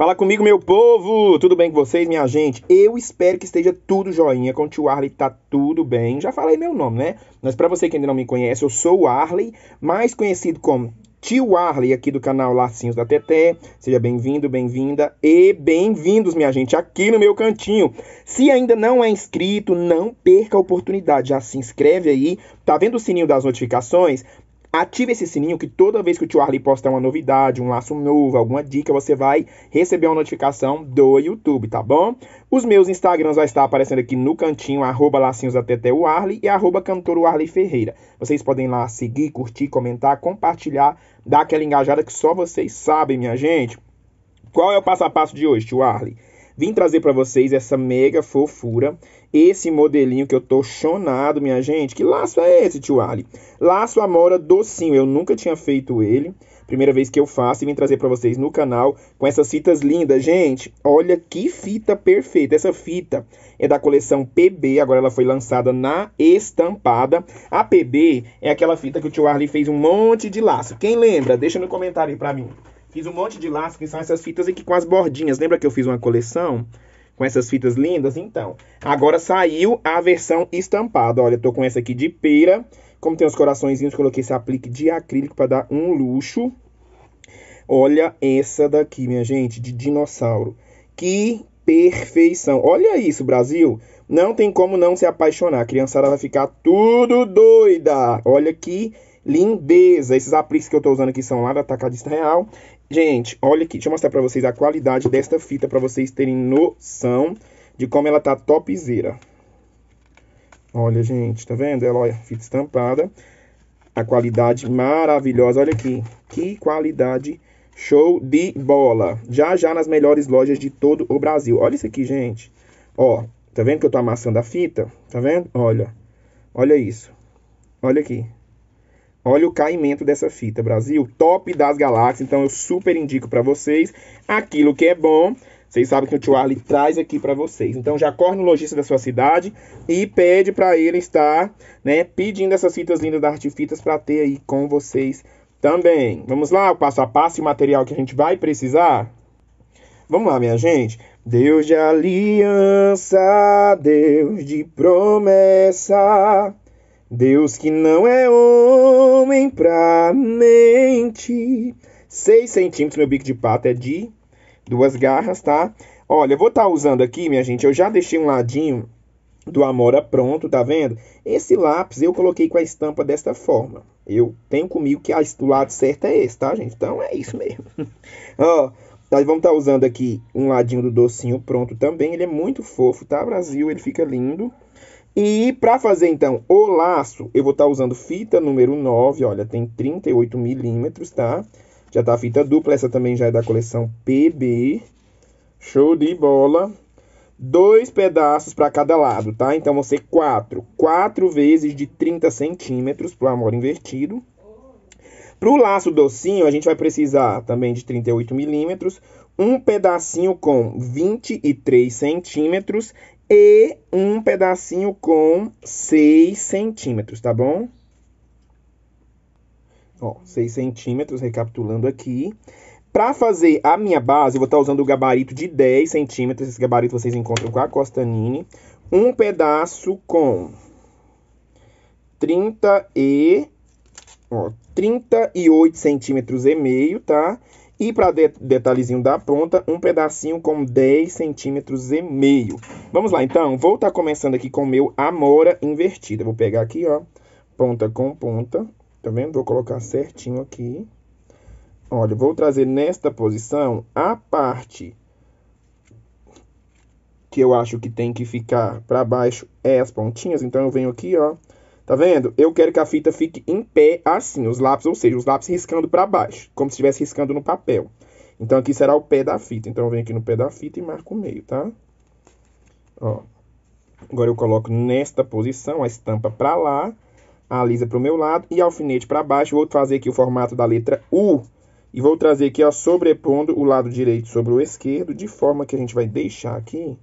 Fala comigo, meu povo! Tudo bem com vocês, minha gente? Eu espero que esteja tudo joinha. Com o tio Arley tá tudo bem. Já falei meu nome, né? Mas para você que ainda não me conhece, eu sou o Arley, mais conhecido como Tio Arley, aqui do canal Lacinhos da Teté. Seja bem-vindo, bem-vinda e bem-vindos, minha gente, aqui no meu cantinho. Se ainda não é inscrito, não perca a oportunidade. Já se inscreve aí. Tá vendo o sininho das notificações? Ative esse sininho que toda vez que o tio Arley postar uma novidade, um laço novo, alguma dica, você vai receber uma notificação do YouTube, tá bom? Os meus Instagrams vai estar aparecendo aqui no cantinho, arroba lacinhos Arley, e arroba cantor Arley Ferreira. Vocês podem lá seguir, curtir, comentar, compartilhar, dar aquela engajada que só vocês sabem, minha gente. Qual é o passo a passo de hoje, tio Arley? Vim trazer para vocês essa mega fofura esse modelinho que eu tô chonado, minha gente. Que laço é esse, tio Ali? Laço Amora docinho. Eu nunca tinha feito ele. Primeira vez que eu faço e vim trazer para vocês no canal com essas fitas lindas. Gente, olha que fita perfeita. Essa fita é da coleção PB. Agora ela foi lançada na estampada. A PB é aquela fita que o tio Arley fez um monte de laço. Quem lembra? Deixa no comentário aí pra mim. Fiz um monte de laço, que são essas fitas aqui com as bordinhas. Lembra que eu fiz uma coleção? com essas fitas lindas? Então, agora saiu a versão estampada. Olha, eu tô com essa aqui de pera. Como tem os coraçõezinhos, coloquei esse aplique de acrílico para dar um luxo. Olha essa daqui, minha gente, de dinossauro. Que perfeição. Olha isso, Brasil. Não tem como não se apaixonar. A criançada vai ficar tudo doida. Olha que lindeza. Esses apliques que eu estou usando aqui são lá da Tacadista Real. Gente, olha aqui, deixa eu mostrar para vocês a qualidade desta fita para vocês terem noção de como ela tá topzera. Olha, gente, tá vendo? Ela, olha, fita estampada. A qualidade maravilhosa, olha aqui. Que qualidade show de bola. Já já nas melhores lojas de todo o Brasil. Olha isso aqui, gente. Ó, tá vendo que eu tô amassando a fita? Tá vendo? Olha. Olha isso. Olha aqui. Olha o caimento dessa fita, Brasil. Top das galáxias. Então eu super indico para vocês aquilo que é bom. Vocês sabem que o tio Arley traz aqui para vocês. Então já corre no lojista da sua cidade e pede para ele estar, né, pedindo essas fitas lindas da Artifitas para ter aí com vocês também. Vamos lá, o passo a passo e o material que a gente vai precisar. Vamos lá, minha gente. Deus de aliança, Deus de promessa, Deus que não é homem pra mente. 6 centímetros meu bico de pato é de duas garras, tá? Olha, eu vou estar tá usando aqui, minha gente, eu já deixei um ladinho do Amora pronto, tá vendo? Esse lápis eu coloquei com a estampa desta forma. Eu tenho comigo que o lado certo é esse, tá, gente? Então é isso mesmo. Ó, nós vamos estar tá usando aqui um ladinho do docinho pronto também. Ele é muito fofo, tá, Brasil? Ele fica lindo. E para fazer então o laço, eu vou estar tá usando fita número 9, olha, tem 38 milímetros, tá? Já tá a fita dupla, essa também já é da coleção PB. Show de bola. Dois pedaços para cada lado, tá? Então vão ser quatro. Quatro vezes de 30 centímetros pro amor invertido. Pro laço docinho, a gente vai precisar também de 38 milímetros, um pedacinho com 23 centímetros e um pedacinho com 6 centímetros, tá bom? Ó, 6 centímetros, recapitulando aqui. Para fazer a minha base, eu vou estar tá usando o gabarito de 10 centímetros. Esse gabarito vocês encontram com a Costanini. Um pedaço com 30 e... Ó, 38 centímetros e meio, tá? E para de detalhezinho da ponta, um pedacinho com 10 centímetros e meio. Vamos lá, então. Vou estar tá começando aqui com o meu amora invertida. Vou pegar aqui, ó. Ponta com ponta. Tá vendo? Vou colocar certinho aqui. Olha, vou trazer nesta posição a parte que eu acho que tem que ficar para baixo é as pontinhas. Então, eu venho aqui, ó. Tá vendo? Eu quero que a fita fique em pé assim, os lápis, ou seja, os lápis riscando para baixo, como se estivesse riscando no papel. Então aqui será o pé da fita. Então eu venho aqui no pé da fita e marco o meio, tá? Ó. Agora eu coloco nesta posição a estampa para lá, a lisa para o meu lado e alfinete para baixo. Vou fazer aqui o formato da letra U e vou trazer aqui, ó, sobrepondo o lado direito sobre o esquerdo, de forma que a gente vai deixar aqui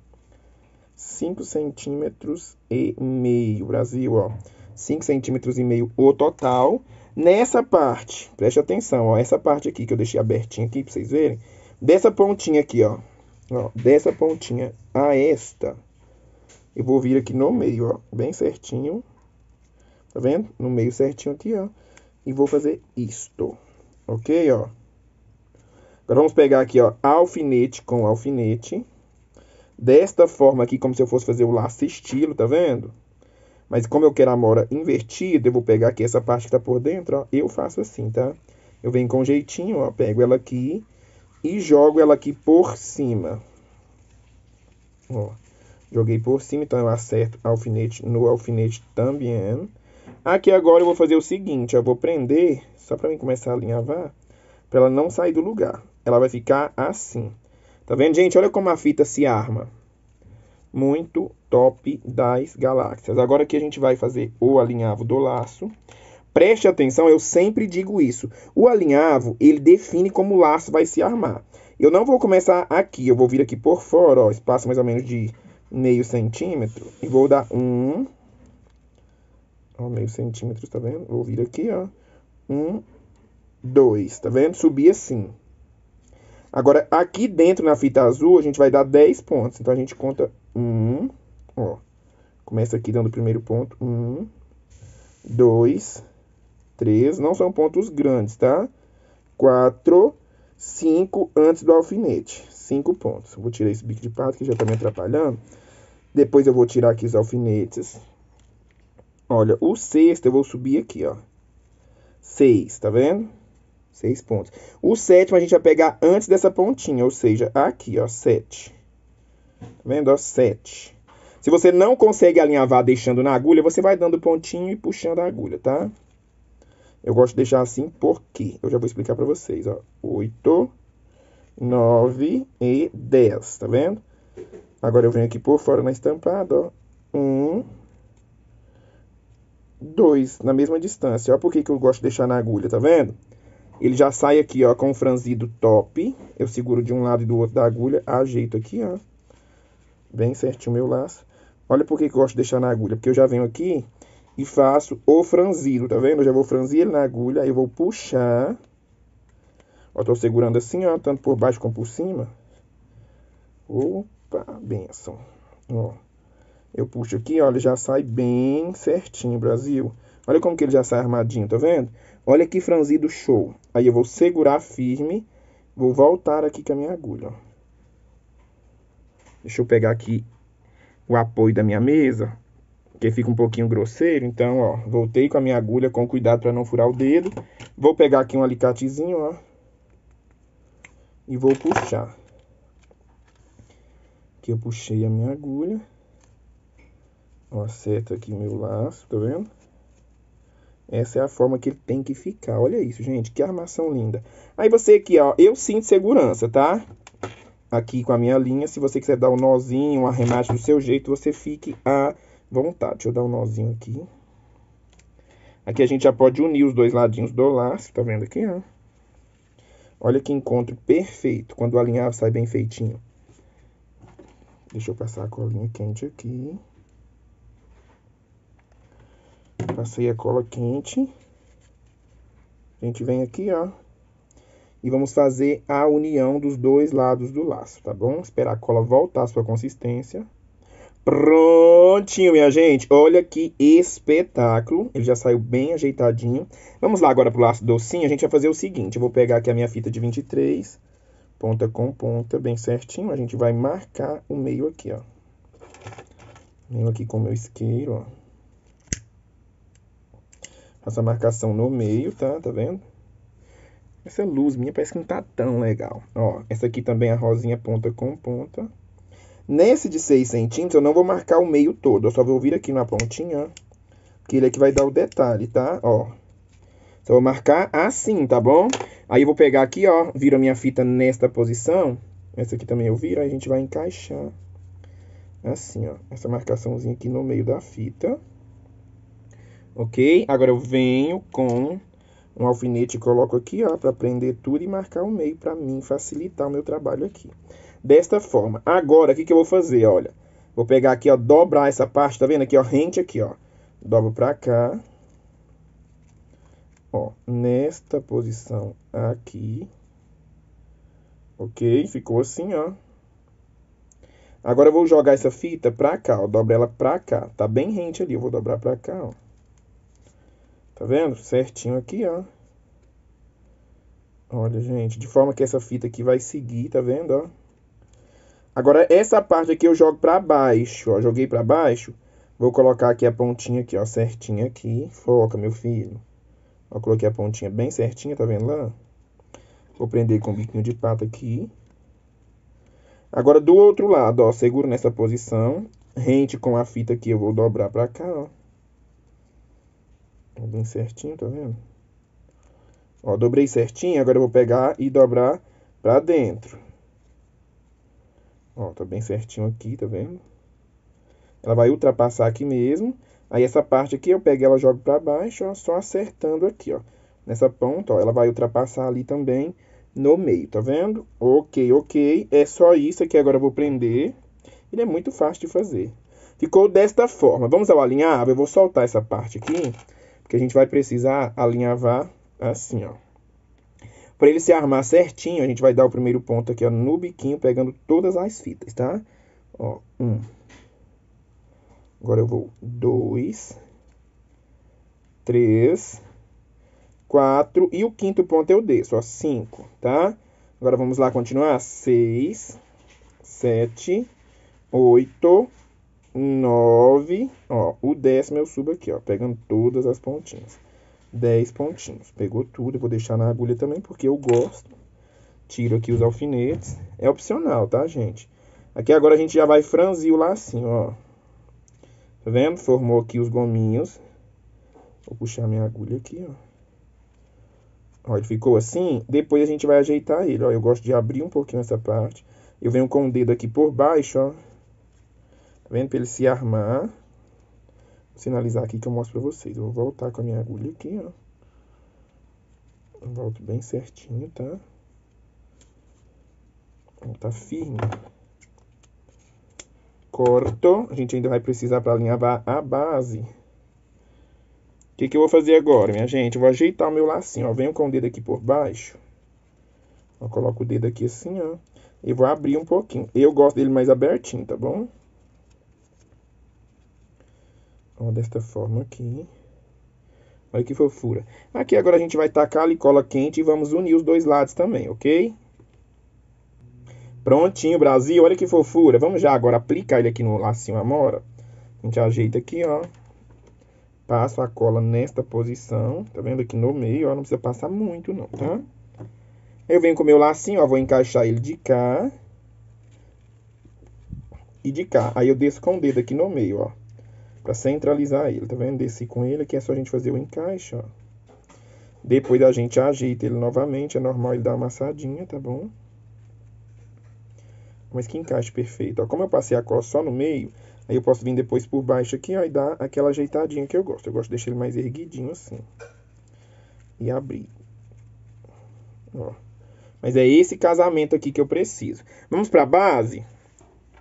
5 centímetros e meio, Brasil, ó. 5 centímetros e meio o total. Nessa parte, preste atenção, ó, essa parte aqui que eu deixei abertinha aqui para vocês verem, dessa pontinha aqui, ó, ó, dessa pontinha a esta, eu vou vir aqui no meio, ó, bem certinho, tá vendo? No meio certinho aqui, ó, e vou fazer isto, ok, ó. Agora vamos pegar aqui, ó, alfinete com alfinete, desta forma aqui, como se eu fosse fazer o laço estilo, tá vendo? Mas como eu quero a mora invertida, eu vou pegar aqui essa parte que está por dentro, ó. Eu faço assim, tá? Eu venho com um jeitinho, ó. Pego ela aqui e jogo ela aqui por cima. Ó. Joguei por cima, então eu acerto alfinete no alfinete também. Aqui agora eu vou fazer o seguinte, eu vou prender, só para mim começar a alinhavar, para ela não sair do lugar. Ela vai ficar assim. Tá vendo, gente? Olha como a fita se arma muito top das galáxias. Agora que a gente vai fazer o alinhavo do laço, preste atenção, eu sempre digo isso. O alinhavo, ele define como o laço vai se armar. Eu não vou começar aqui, eu vou vir aqui por fora, ó, espaço mais ou menos de meio centímetro, e vou dar um, ó, meio centímetro, tá vendo? Vou vir aqui, ó, um, dois, tá vendo? Subir assim. Agora, aqui dentro na fita azul, a gente vai dar 10 pontos, então a gente conta um, ó. Começa aqui dando o primeiro ponto. Um, dois, três. Não são pontos grandes, tá? Quatro, cinco antes do alfinete. Cinco pontos. Vou tirar esse bico de pato que já tá me atrapalhando. Depois eu vou tirar aqui os alfinetes. Olha, o sexto eu vou subir aqui, ó. Seis, tá vendo? Seis pontos. O sétimo a gente vai pegar antes dessa pontinha, ou seja, aqui, ó, sete. Tá vendo, ó, 7. Se você não consegue alinhavar deixando na agulha, você vai dando pontinho e puxando a agulha, tá? Eu gosto de deixar assim porque eu já vou explicar para vocês, ó. 8, 9 e 10, tá vendo? Agora eu venho aqui por fora na estampada, ó. 1, 2, na mesma distância. Ó por que, que eu gosto de deixar na agulha, tá vendo? Ele já sai aqui, ó, com o franzido top. Eu seguro de um lado e do outro da agulha, ajeito aqui, ó bem certinho meu laço. Olha por que gosto de deixar na agulha, porque eu já venho aqui e faço o franzido, tá vendo? Eu já vou franzir ele na agulha, aí eu vou puxar. Ó, tô segurando assim, ó, tanto por baixo como por cima. Opa, benção. Ó, eu puxo aqui, olha, já sai bem certinho, Brasil. Olha como que ele já sai armadinho, tá vendo? Olha que franzido show. Aí eu vou segurar firme, vou voltar aqui com a minha agulha, ó. Deixa eu pegar aqui o apoio da minha mesa, que fica um pouquinho grosseiro. Então, ó, voltei com a minha agulha com cuidado para não furar o dedo. Vou pegar aqui um alicatezinho, ó, e vou puxar. Aqui eu puxei a minha agulha. Ó, acerto aqui meu laço, tá vendo? Essa é a forma que ele tem que ficar. Olha isso, gente, que armação linda. Aí você aqui, ó, eu sinto segurança, tá? aqui com a minha linha. Se você quiser dar um nozinho, um arremate do seu jeito, você fique à vontade. Deixa eu dar um nozinho aqui. Aqui a gente já pode unir os dois ladinhos do laço, tá vendo aqui, ó? Olha que encontro perfeito, quando o sai bem feitinho. Deixa eu passar a colinha quente aqui. Passei a cola quente. A gente vem aqui, ó, e vamos fazer a união dos dois lados do laço, tá bom? Esperar a cola voltar à sua consistência. Prontinho, minha gente. Olha que espetáculo. Ele já saiu bem ajeitadinho. Vamos lá agora pro laço docinho. A gente vai fazer o seguinte. Eu vou pegar aqui a minha fita de 23, ponta com ponta, bem certinho. A gente vai marcar o meio aqui, ó. Meio aqui com o meu isqueiro, ó. Faço a marcação no meio, tá? Tá vendo? Essa luz minha parece que não tá tão legal. Ó, essa aqui também a rosinha ponta com ponta. Nesse de 6 centímetros, eu não vou marcar o meio todo. Eu só vou vir aqui na pontinha, que ele é que vai dar o detalhe, tá? Ó. Só vou marcar assim, tá bom? Aí eu vou pegar aqui, ó, viro a minha fita nesta posição. Essa aqui também eu viro, aí a gente vai encaixar. Assim, ó. Essa marcaçãozinha aqui no meio da fita. Ok? Agora eu venho com um alfinete e coloco aqui ó para prender tudo e marcar o meio para mim facilitar o meu trabalho aqui. Desta forma. Agora, o que, que eu vou fazer? Olha, vou pegar aqui, ó, dobrar essa parte, tá vendo aqui, ó, rente aqui, ó. Dobro para cá. Ó, nesta posição aqui. Ok? Ficou assim, ó. Agora eu vou jogar essa fita para cá, ó. Dobro ela para cá. Tá bem rente ali, eu vou dobrar para cá, ó. Tá vendo? Certinho aqui, ó. Olha, gente, de forma que essa fita aqui vai seguir, tá vendo, ó? Agora, essa parte aqui eu jogo pra baixo, ó. Joguei pra baixo. Vou colocar aqui a pontinha aqui, ó, certinha aqui. Foca, meu filho. Ó, coloquei a pontinha bem certinha, tá vendo lá? Vou prender com o biquinho de pata aqui. Agora, do outro lado, ó, seguro nessa posição. Rente com a fita aqui, eu vou dobrar pra cá, ó. Tá bem certinho, tá vendo? Ó, dobrei certinho, agora eu vou pegar e dobrar pra dentro. Ó, tá bem certinho aqui, tá vendo? Ela vai ultrapassar aqui mesmo. Aí essa parte aqui eu pego ela jogo pra baixo, ó, só acertando aqui, ó. Nessa ponta, ó, ela vai ultrapassar ali também no meio, tá vendo? Ok, ok. É só isso aqui, agora eu vou prender. Ele é muito fácil de fazer. Ficou desta forma. Vamos ao alinhar? Eu vou soltar essa parte aqui que a gente vai precisar alinhavar assim, ó. Para ele se armar certinho, a gente vai dar o primeiro ponto aqui ó, no biquinho, pegando todas as fitas, tá? Ó, um. Agora eu vou dois, três, quatro e o quinto ponto eu desço, ó, cinco, tá? Agora vamos lá continuar, seis, sete, oito, 9, ó, o décimo eu subo aqui, ó, pegando todas as pontinhas. 10 pontinhos. Pegou tudo, eu vou deixar na agulha também, porque eu gosto. Tiro aqui os alfinetes. É opcional, tá, gente? Aqui agora a gente já vai franzir o lacinho, ó. Tá vendo? Formou aqui os gominhos. Vou puxar minha agulha aqui, ó. Ó, ele ficou assim. Depois a gente vai ajeitar ele, ó. Eu gosto de abrir um pouquinho essa parte. Eu venho com o dedo aqui por baixo, ó Tá vendo? Para ele se armar. Vou sinalizar aqui que eu mostro para vocês. Eu vou voltar com a minha agulha aqui, ó. Eu volto bem certinho, tá? Tá firme. Corto. A gente ainda vai precisar para alinhavar a base. O que, que eu vou fazer agora, minha gente? Eu vou ajeitar o meu lacinho, ó. Venho com o dedo aqui por baixo. Eu coloco o dedo aqui assim, ó. E vou abrir um pouquinho. Eu gosto dele mais abertinho, tá bom? ó, desta forma aqui. Olha que fofura. Aqui agora a gente vai tacar a cola quente e vamos unir os dois lados também, ok? Prontinho, Brasil. Olha que fofura. Vamos já agora aplicar ele aqui no lacinho amora. A gente ajeita aqui, ó. Passo a cola nesta posição. Tá vendo aqui no meio, ó. Não precisa passar muito, não, tá? Eu venho com o meu lacinho, ó. Vou encaixar ele de cá. E de cá. Aí eu desço com o dedo aqui no meio, ó para centralizar ele. Tá vendo? Desci com ele, aqui é só a gente fazer o encaixe, ó. Depois a gente ajeita ele novamente, é normal ele dar uma amassadinha, tá bom? Mas que encaixe perfeito. Ó, como eu passei a cola só no meio, aí eu posso vir depois por baixo aqui, ó, e dar aquela ajeitadinha que eu gosto. Eu gosto de deixar ele mais erguidinho assim. E abrir. Ó. Mas é esse casamento aqui que eu preciso. Vamos para a base?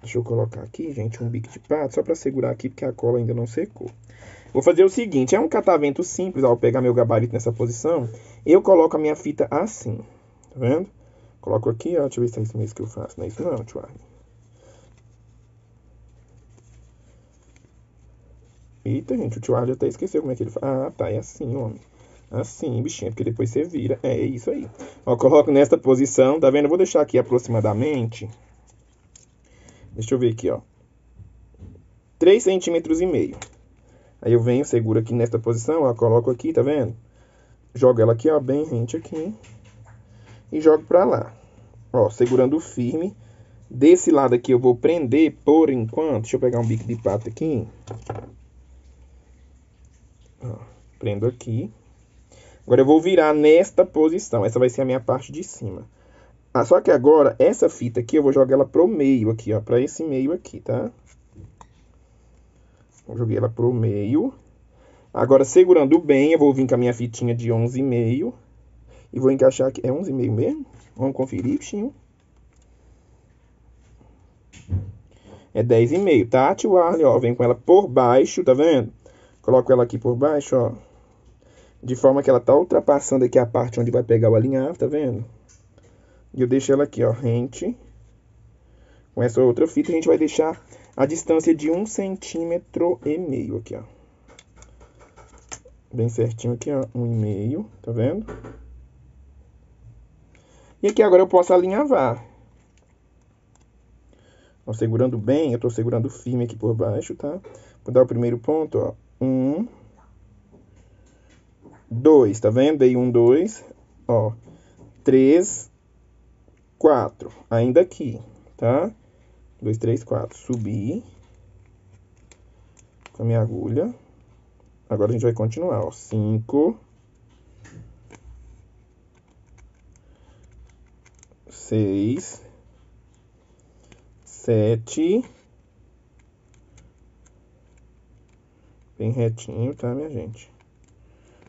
Deixa eu colocar aqui, gente, um bico de pato, só para segurar aqui, porque a cola ainda não secou. Vou fazer o seguinte, é um catavento simples, ao pegar meu gabarito nessa posição, eu coloco a minha fita assim, tá vendo? Coloco aqui, ó, deixa eu ver se é isso mesmo que eu faço, não é isso não, Tiago. Eita, gente, o Tiago até esqueceu como é que ele faz. Ah, tá, é assim, homem. Assim, bichinho, é porque depois você vira. É, é isso aí. Ó, coloco nesta posição, tá vendo? Eu vou deixar aqui aproximadamente Deixa eu ver aqui, ó. 3 centímetros e meio. Aí eu venho, seguro aqui nesta posição, ó, coloco aqui, tá vendo? Jogo ela aqui, ó, bem rente aqui. E jogo pra lá. Ó, segurando firme. Desse lado aqui eu vou prender por enquanto. Deixa eu pegar um bico de pato aqui. Ó, prendo aqui. Agora eu vou virar nesta posição. Essa vai ser a minha parte de cima. Ah, só que agora, essa fita aqui, eu vou jogar ela pro meio aqui, ó. Pra esse meio aqui, tá? Eu joguei ela pro meio. Agora, segurando bem, eu vou vir com a minha fitinha de 11,5. E vou encaixar aqui. É 11,5 mesmo? Vamos conferir, bichinho. É 10,5, tá? Tio ó, vem com ela por baixo, tá vendo? Coloco ela aqui por baixo, ó. De forma que ela tá ultrapassando aqui a parte onde vai pegar o alinhavo, tá vendo? E eu deixo ela aqui, ó, rente. Com essa outra fita, a gente vai deixar a distância de um centímetro e meio aqui, ó. Bem certinho aqui, ó, um e meio, tá vendo? E aqui agora eu posso alinhavar. Ó, segurando bem, eu tô segurando firme aqui por baixo, tá? Vou dar o primeiro ponto, ó. Um. Dois, tá vendo? Dei um, dois. Ó. Três. 4, ainda aqui, tá? 2, 3, 4, subir com a minha agulha. Agora a gente vai continuar, ó, 5, 6, 7, bem retinho, tá, minha gente?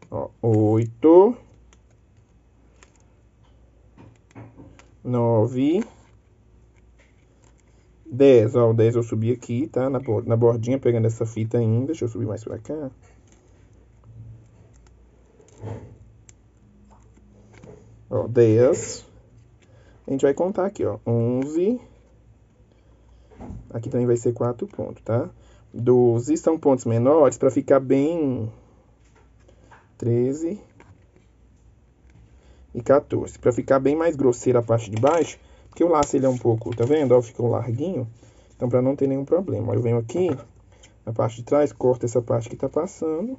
Ó, 8, 9, 10. Ó, o 10 eu subi aqui, tá? Na, na bordinha, pegando essa fita ainda. Deixa eu subir mais pra cá. Ó, 10. A gente vai contar aqui, ó. 11. Aqui também vai ser 4 pontos, tá? 12 são pontos menores pra ficar bem... 13, e 14. Para ficar bem mais grosseira a parte de baixo, porque o laço ele é um pouco, tá vendo? Ó, ficou larguinho, então para não ter nenhum problema. Eu venho aqui, na parte de trás, corto essa parte que está passando.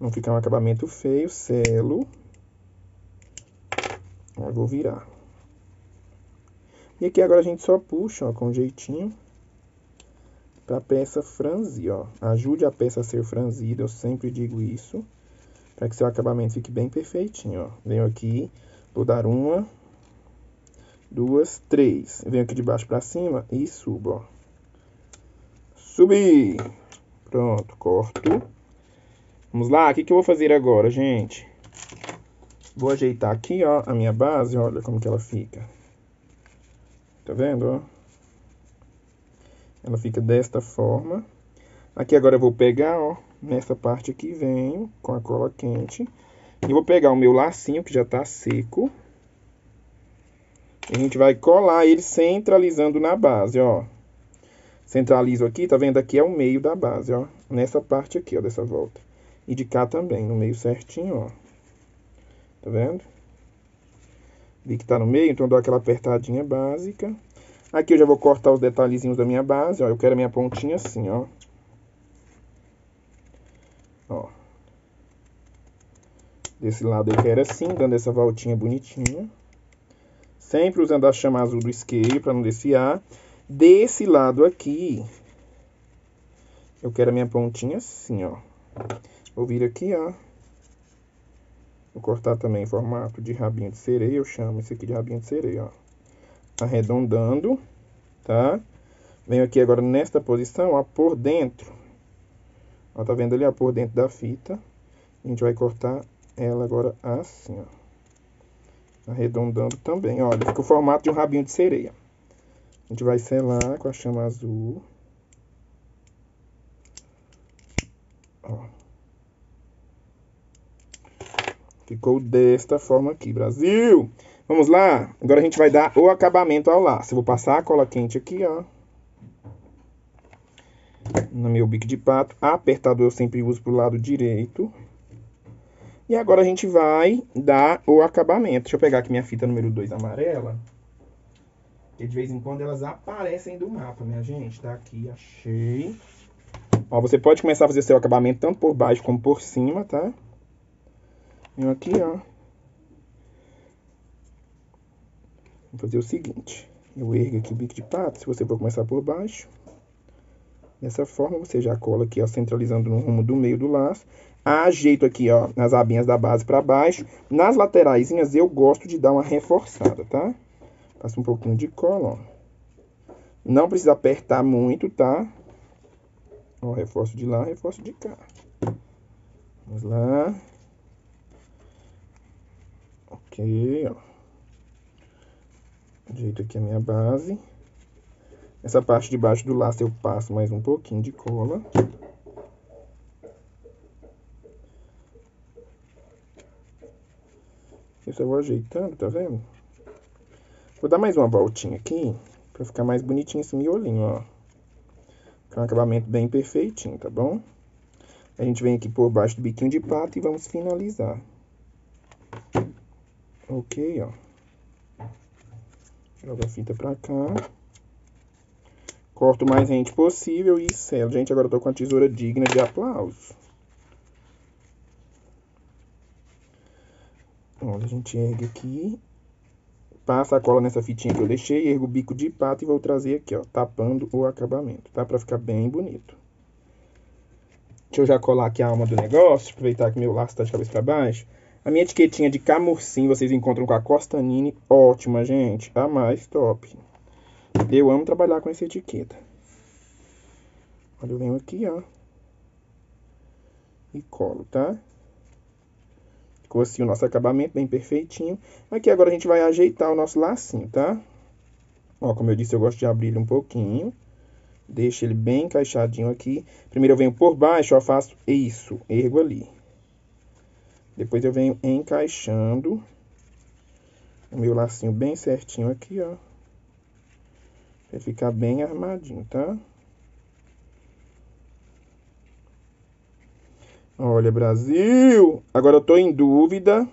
Não ficar um acabamento feio, selo. Ó, vou virar. E aqui agora a gente só puxa, ó, com jeitinho, para a peça franzir, ó. Ajude a peça a ser franzida, eu sempre digo isso para que seu acabamento fique bem perfeitinho. Ó. Venho aqui, vou dar uma, duas, três. Venho aqui de baixo para cima e subo. Ó. Subi! Pronto, corto. Vamos lá, o que, que eu vou fazer agora, gente? Vou ajeitar aqui, ó, a minha base, olha como que ela fica. Tá vendo, ó? Ela fica desta forma. Aqui agora eu vou pegar, ó, nessa parte aqui, venho com a cola quente. E vou pegar o meu lacinho, que já está seco. E a gente vai colar ele centralizando na base, ó. Centralizo aqui, tá vendo? Aqui é o meio da base, ó. Nessa parte aqui, ó, dessa volta. E de cá também, no meio certinho, ó. Tá vendo? Vi que tá no meio, então dou aquela apertadinha básica. Aqui eu já vou cortar os detalhezinhos da minha base, ó. Eu quero a minha pontinha assim, ó. Ó. Desse lado eu quero assim, dando essa voltinha bonitinha. Sempre usando a chama azul do isqueiro para não desfiar. Desse lado aqui, eu quero a minha pontinha assim, ó. Vou vir aqui, ó. Vou cortar também em formato de rabinho de sereia. Eu chamo esse aqui de rabinho de sereia, ó. Arredondando, tá? Venho aqui agora nesta posição, ó, por dentro. Ó, tá vendo ali a por dentro da fita? A gente vai cortar ela agora assim, ó. Arredondando também, olha, fica o formato de um rabinho de sereia. A gente vai selar com a chama azul. Ó. Ficou desta forma aqui, Brasil! Vamos lá? Agora a gente vai dar o acabamento ao laço. Eu vou passar a cola quente aqui, ó no meu bico de pato. Apertador eu sempre uso para o lado direito. E agora a gente vai dar o acabamento. Deixa eu pegar aqui minha fita número 2 amarela. Porque de vez em quando elas aparecem do mapa, minha gente. Tá aqui, achei. Ó, você pode começar a fazer seu acabamento tanto por baixo como por cima, tá? Eu aqui, ó. Vou fazer o seguinte. Eu ergo aqui o bico de pato, se você for começar por baixo. Dessa forma, você já cola aqui, ó, centralizando no rumo do meio do laço. Ajeito aqui, ó, nas abinhas da base para baixo. Nas lateraisinhas eu gosto de dar uma reforçada, tá? Passa um pouquinho de cola, ó. Não precisa apertar muito, tá? Ó, reforço de lá, reforço de cá. Vamos lá. Ok, ó. Ajeito aqui a minha base. Essa parte de baixo do laço eu passo mais um pouquinho de cola. Eu só vou ajeitando, tá vendo? Vou dar mais uma voltinha aqui, pra ficar mais bonitinho esse miolinho, ó. Ficar um acabamento bem perfeitinho, tá bom? A gente vem aqui por baixo do biquinho de pato e vamos finalizar. Ok, ó. Joga a fita pra cá. Corto o mais rente possível e selo. Gente, agora eu tô com a tesoura digna de aplauso. Olha, a gente ergue aqui. Passa a cola nessa fitinha que eu deixei, ergo o bico de pato e vou trazer aqui, ó, tapando o acabamento, tá? Pra ficar bem bonito. Deixa eu já colar aqui a alma do negócio, aproveitar que meu laço tá de cabeça pra baixo. A minha etiquetinha de camurcim vocês encontram com a Costanini, ótima, gente, a mais top. Eu amo trabalhar com essa etiqueta. Olha, eu venho aqui, ó. E colo, tá? Ficou assim o nosso acabamento bem perfeitinho. Aqui agora a gente vai ajeitar o nosso lacinho, tá? Ó, como eu disse, eu gosto de abrir ele um pouquinho. Deixo ele bem encaixadinho aqui. Primeiro eu venho por baixo, ó, faço isso, ergo ali. Depois eu venho encaixando o meu lacinho bem certinho aqui, ó. Vai ficar bem armadinho, tá? Olha, Brasil! Agora eu tô em dúvida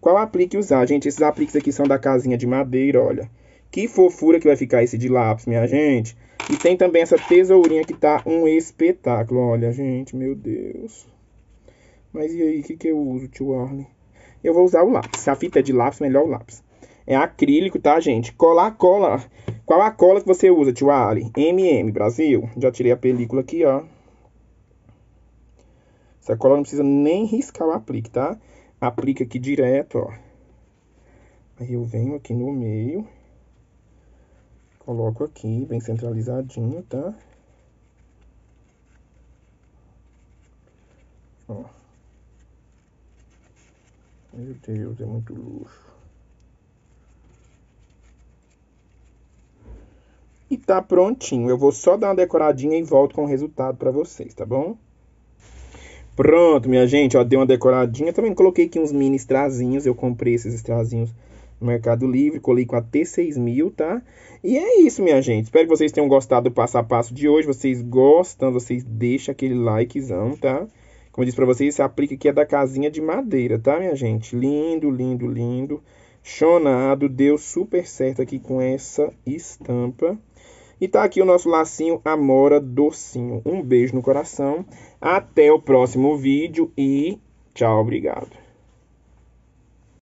qual aplique usar. Gente, esses apliques aqui são da casinha de madeira, olha. Que fofura que vai ficar esse de lápis, minha gente. E tem também essa tesourinha que tá um espetáculo. Olha, gente, meu Deus. Mas e aí, o que, que eu uso, tio Arlen? Eu vou usar o lápis. Se a fita é de lápis, melhor o lápis. É acrílico, tá, gente? Colar cola. Qual a cola que você usa, tio Ali? MM, Brasil. Já tirei a película aqui, ó. Essa cola não precisa nem riscar o aplique, tá? Aplica aqui direto, ó. Aí eu venho aqui no meio. Coloco aqui, bem centralizadinho, tá? Ó. Meu Deus, é muito luxo. e tá prontinho. Eu vou só dar uma decoradinha e volto com o resultado para vocês, tá bom? Pronto, minha gente, ó, dei uma decoradinha. Também coloquei aqui uns mini estrazinhos. Eu comprei esses estrazinhos no Mercado Livre, colei com a T6000, tá? E é isso, minha gente. Espero que vocês tenham gostado do passo a passo de hoje. Vocês gostam, vocês deixam aquele likezão, tá? Como eu disse para vocês, esse aplique aqui é da casinha de madeira, tá, minha gente? Lindo, lindo, lindo. Chonado, deu super certo aqui com essa estampa. E tá aqui o nosso lacinho Amora Docinho. Um beijo no coração. Até o próximo vídeo e tchau, obrigado.